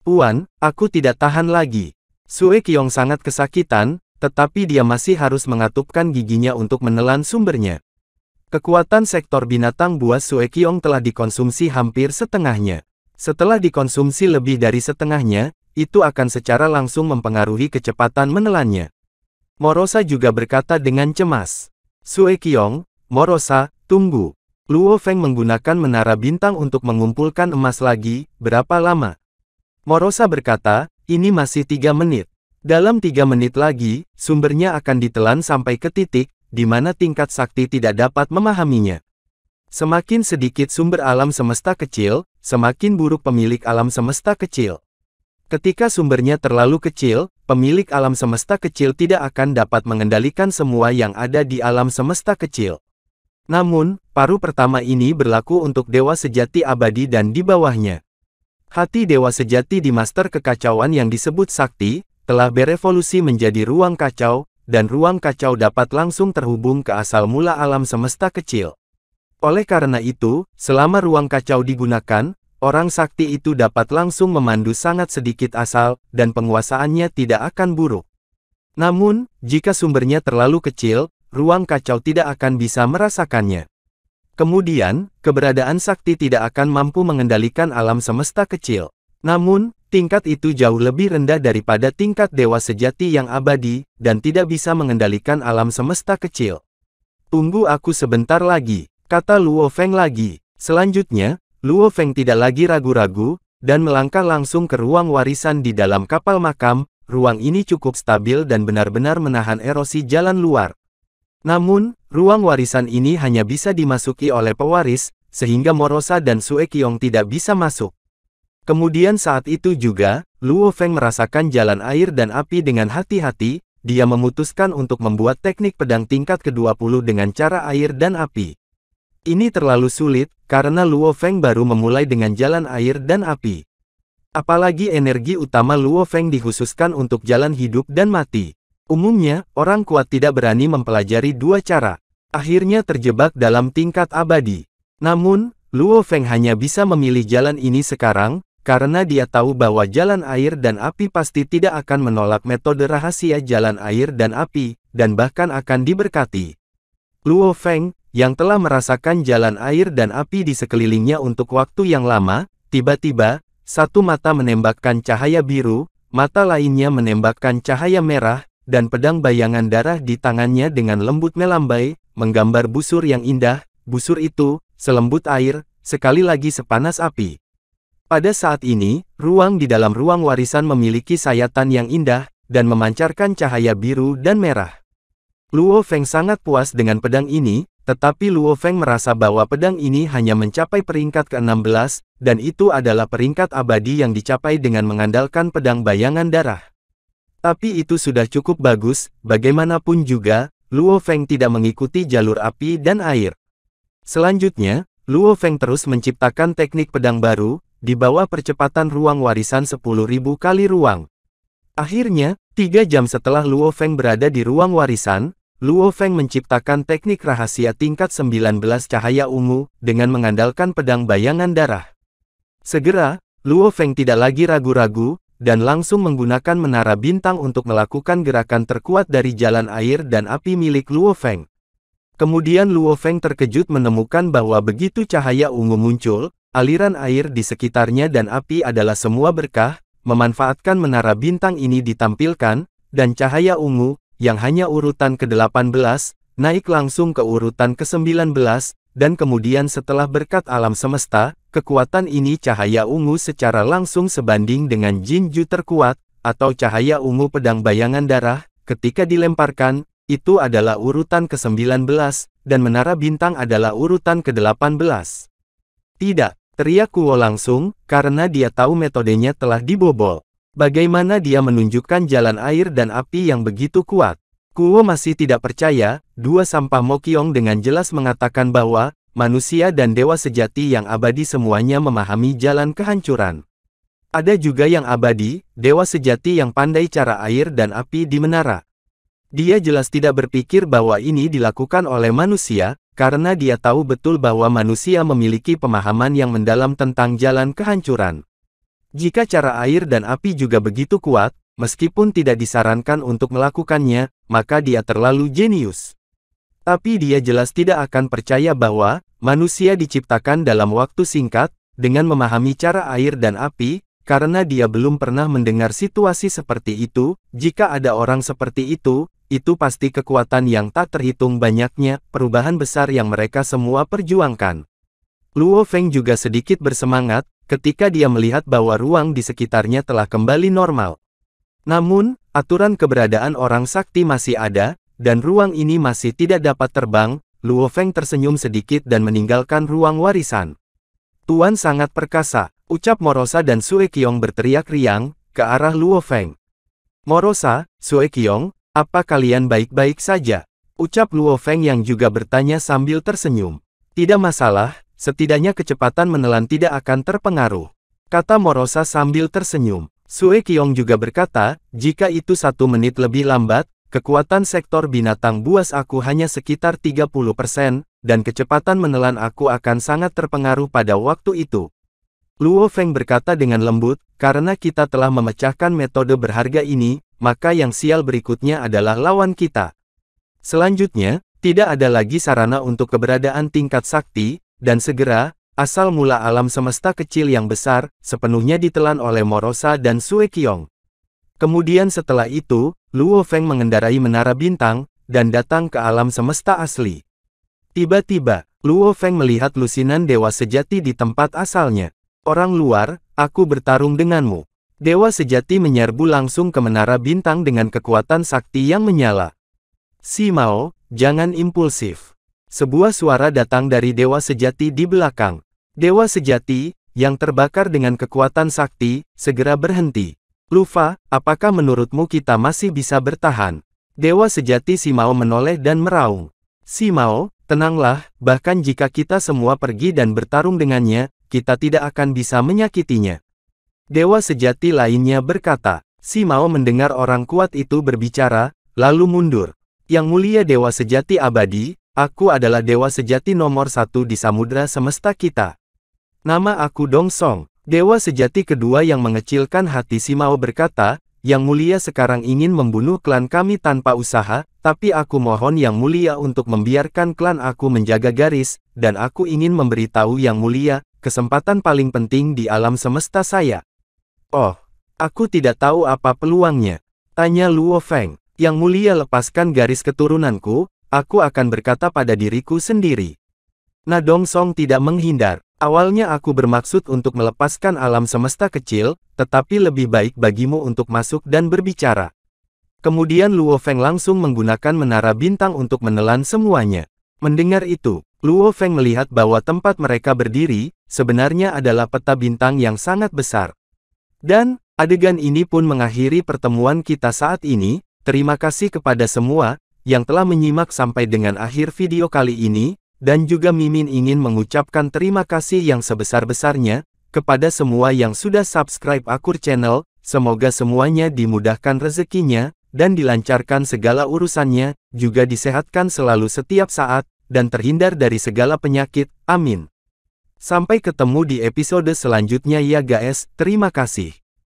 Puan, aku tidak tahan lagi. Sue Kyong sangat kesakitan, tetapi dia masih harus mengatupkan giginya untuk menelan sumbernya. Kekuatan sektor binatang buas Suekyong telah dikonsumsi hampir setengahnya. Setelah dikonsumsi lebih dari setengahnya, itu akan secara langsung mempengaruhi kecepatan menelannya. Morosa juga berkata dengan cemas. Suekyong, Morosa, tunggu. Luo Feng menggunakan menara bintang untuk mengumpulkan emas lagi, berapa lama? Morosa berkata, ini masih tiga menit. Dalam tiga menit lagi, sumbernya akan ditelan sampai ke titik, di mana tingkat sakti tidak dapat memahaminya. Semakin sedikit sumber alam semesta kecil, semakin buruk pemilik alam semesta kecil. Ketika sumbernya terlalu kecil, pemilik alam semesta kecil tidak akan dapat mengendalikan semua yang ada di alam semesta kecil. Namun, paru pertama ini berlaku untuk dewa sejati abadi dan di bawahnya. Hati dewa sejati di master kekacauan yang disebut sakti, telah berevolusi menjadi ruang kacau, dan ruang kacau dapat langsung terhubung ke asal mula alam semesta kecil. Oleh karena itu, selama ruang kacau digunakan, orang sakti itu dapat langsung memandu sangat sedikit asal, dan penguasaannya tidak akan buruk. Namun, jika sumbernya terlalu kecil, ruang kacau tidak akan bisa merasakannya. Kemudian, keberadaan sakti tidak akan mampu mengendalikan alam semesta kecil. Namun, tingkat itu jauh lebih rendah daripada tingkat dewa sejati yang abadi, dan tidak bisa mengendalikan alam semesta kecil. Tunggu aku sebentar lagi, kata Luo Feng lagi. Selanjutnya, Luo Feng tidak lagi ragu-ragu, dan melangkah langsung ke ruang warisan di dalam kapal makam, ruang ini cukup stabil dan benar-benar menahan erosi jalan luar. Namun, ruang warisan ini hanya bisa dimasuki oleh pewaris, sehingga Morosa dan Sue Kiong tidak bisa masuk. Kemudian saat itu juga, Luo Feng merasakan jalan air dan api dengan hati-hati, dia memutuskan untuk membuat teknik pedang tingkat ke-20 dengan cara air dan api. Ini terlalu sulit, karena Luo Feng baru memulai dengan jalan air dan api. Apalagi energi utama Luo Feng dikhususkan untuk jalan hidup dan mati. Umumnya, orang kuat tidak berani mempelajari dua cara. Akhirnya terjebak dalam tingkat abadi. Namun, Luo Feng hanya bisa memilih jalan ini sekarang, karena dia tahu bahwa jalan air dan api pasti tidak akan menolak metode rahasia jalan air dan api, dan bahkan akan diberkati. Luo Feng, yang telah merasakan jalan air dan api di sekelilingnya untuk waktu yang lama, tiba-tiba, satu mata menembakkan cahaya biru, mata lainnya menembakkan cahaya merah, dan pedang bayangan darah di tangannya dengan lembut melambai, menggambar busur yang indah, busur itu, selembut air, sekali lagi sepanas api. Pada saat ini, ruang di dalam ruang warisan memiliki sayatan yang indah, dan memancarkan cahaya biru dan merah. Luo Feng sangat puas dengan pedang ini, tetapi Luo Feng merasa bahwa pedang ini hanya mencapai peringkat ke-16, dan itu adalah peringkat abadi yang dicapai dengan mengandalkan pedang bayangan darah. Tapi itu sudah cukup bagus, bagaimanapun juga, Luo Feng tidak mengikuti jalur api dan air. Selanjutnya, Luo Feng terus menciptakan teknik pedang baru, di bawah percepatan ruang warisan 10.000 kali ruang. Akhirnya, tiga jam setelah Luo Feng berada di ruang warisan, Luo Feng menciptakan teknik rahasia tingkat 19 cahaya ungu, dengan mengandalkan pedang bayangan darah. Segera, Luo Feng tidak lagi ragu-ragu, dan langsung menggunakan menara bintang untuk melakukan gerakan terkuat dari jalan air dan api milik Luo Feng. Kemudian Luo Feng terkejut menemukan bahwa begitu cahaya ungu muncul, aliran air di sekitarnya dan api adalah semua berkah, memanfaatkan menara bintang ini ditampilkan, dan cahaya ungu, yang hanya urutan ke-18, naik langsung ke urutan ke-19, dan kemudian setelah berkat alam semesta, kekuatan ini cahaya ungu secara langsung sebanding dengan Jinju terkuat, atau cahaya ungu pedang bayangan darah, ketika dilemparkan, itu adalah urutan ke-19, dan menara bintang adalah urutan ke-18. Tidak, Teriak Kuo langsung, karena dia tahu metodenya telah dibobol. Bagaimana dia menunjukkan jalan air dan api yang begitu kuat. Kuo masih tidak percaya, dua sampah Mokyong dengan jelas mengatakan bahwa, manusia dan dewa sejati yang abadi semuanya memahami jalan kehancuran. Ada juga yang abadi, dewa sejati yang pandai cara air dan api di menara. Dia jelas tidak berpikir bahwa ini dilakukan oleh manusia, karena dia tahu betul bahwa manusia memiliki pemahaman yang mendalam tentang jalan kehancuran. Jika cara air dan api juga begitu kuat, meskipun tidak disarankan untuk melakukannya, maka dia terlalu jenius. Tapi dia jelas tidak akan percaya bahwa manusia diciptakan dalam waktu singkat, dengan memahami cara air dan api, karena dia belum pernah mendengar situasi seperti itu, jika ada orang seperti itu, itu pasti kekuatan yang tak terhitung banyaknya, perubahan besar yang mereka semua perjuangkan. Luo Feng juga sedikit bersemangat, ketika dia melihat bahwa ruang di sekitarnya telah kembali normal. Namun, aturan keberadaan orang sakti masih ada, dan ruang ini masih tidak dapat terbang, Luo Feng tersenyum sedikit dan meninggalkan ruang warisan. Tuan sangat perkasa, ucap Morosa dan Sue Kiong berteriak riang, ke arah Luo Feng. Morosa, Sue Kiong, apa kalian baik-baik saja? Ucap Luo Feng yang juga bertanya sambil tersenyum. Tidak masalah, setidaknya kecepatan menelan tidak akan terpengaruh. Kata Morosa sambil tersenyum. Sue Kiong juga berkata, jika itu satu menit lebih lambat, kekuatan sektor binatang buas aku hanya sekitar 30%, dan kecepatan menelan aku akan sangat terpengaruh pada waktu itu. Luo Feng berkata dengan lembut, karena kita telah memecahkan metode berharga ini, maka yang sial berikutnya adalah lawan kita. Selanjutnya, tidak ada lagi sarana untuk keberadaan tingkat sakti, dan segera, asal mula alam semesta kecil yang besar, sepenuhnya ditelan oleh Morosa dan Sue Kiong. Kemudian setelah itu, Luo Feng mengendarai menara bintang, dan datang ke alam semesta asli. Tiba-tiba, Luo Feng melihat lusinan dewa sejati di tempat asalnya. Orang luar, aku bertarung denganmu. Dewa sejati menyerbu langsung ke menara bintang dengan kekuatan sakti yang menyala. Si Mao, jangan impulsif. Sebuah suara datang dari dewa sejati di belakang. Dewa sejati, yang terbakar dengan kekuatan sakti, segera berhenti. Lufa, apakah menurutmu kita masih bisa bertahan? Dewa sejati Si Mao menoleh dan meraung. Si Mao, tenanglah, bahkan jika kita semua pergi dan bertarung dengannya, kita tidak akan bisa menyakitinya. Dewa sejati lainnya berkata, Si Mao mendengar orang kuat itu berbicara, lalu mundur. Yang mulia Dewa sejati abadi, aku adalah Dewa sejati nomor satu di samudera semesta kita. Nama aku Dong Song, Dewa sejati kedua yang mengecilkan hati Si Mao berkata, Yang mulia sekarang ingin membunuh klan kami tanpa usaha, tapi aku mohon Yang mulia untuk membiarkan klan aku menjaga garis, dan aku ingin memberitahu Yang mulia, kesempatan paling penting di alam semesta saya. Oh, aku tidak tahu apa peluangnya. Tanya Luo Feng, yang mulia lepaskan garis keturunanku, aku akan berkata pada diriku sendiri. Dong Song tidak menghindar. Awalnya aku bermaksud untuk melepaskan alam semesta kecil, tetapi lebih baik bagimu untuk masuk dan berbicara. Kemudian Luo Feng langsung menggunakan menara bintang untuk menelan semuanya. Mendengar itu, Luo Feng melihat bahwa tempat mereka berdiri, sebenarnya adalah peta bintang yang sangat besar. Dan, adegan ini pun mengakhiri pertemuan kita saat ini, terima kasih kepada semua, yang telah menyimak sampai dengan akhir video kali ini, dan juga Mimin ingin mengucapkan terima kasih yang sebesar-besarnya, kepada semua yang sudah subscribe Akur Channel, semoga semuanya dimudahkan rezekinya, dan dilancarkan segala urusannya, juga disehatkan selalu setiap saat, dan terhindar dari segala penyakit. Amin. Sampai ketemu di episode selanjutnya ya guys, terima kasih.